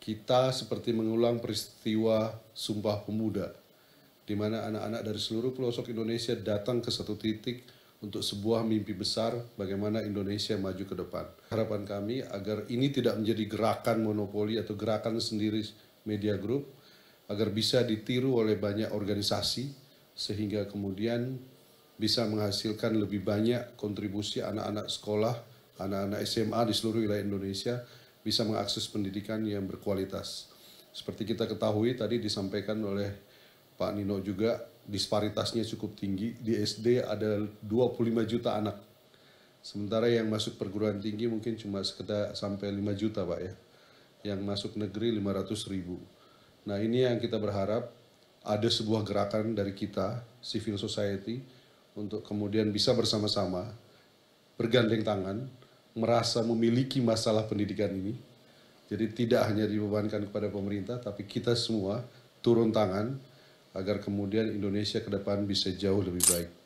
kita seperti mengulang peristiwa Sumpah Pemuda, di mana anak-anak dari seluruh pelosok Indonesia datang ke satu titik untuk sebuah mimpi besar bagaimana Indonesia maju ke depan. Harapan kami agar ini tidak menjadi gerakan monopoli atau gerakan sendiri media group, agar bisa ditiru oleh banyak organisasi, sehingga kemudian bisa menghasilkan lebih banyak kontribusi anak-anak sekolah, anak-anak SMA di seluruh wilayah Indonesia, bisa mengakses pendidikan yang berkualitas. Seperti kita ketahui tadi disampaikan oleh Pak Nino juga disparitasnya cukup tinggi. Di SD ada 25 juta anak. Sementara yang masuk perguruan tinggi mungkin cuma sekedar sampai 5 juta Pak ya. Yang masuk negeri 500 ribu. Nah ini yang kita berharap ada sebuah gerakan dari kita, civil society, untuk kemudian bisa bersama-sama bergandeng tangan merasa memiliki masalah pendidikan ini. Jadi tidak hanya dibebankan kepada pemerintah, tapi kita semua turun tangan agar kemudian Indonesia ke depan bisa jauh lebih baik.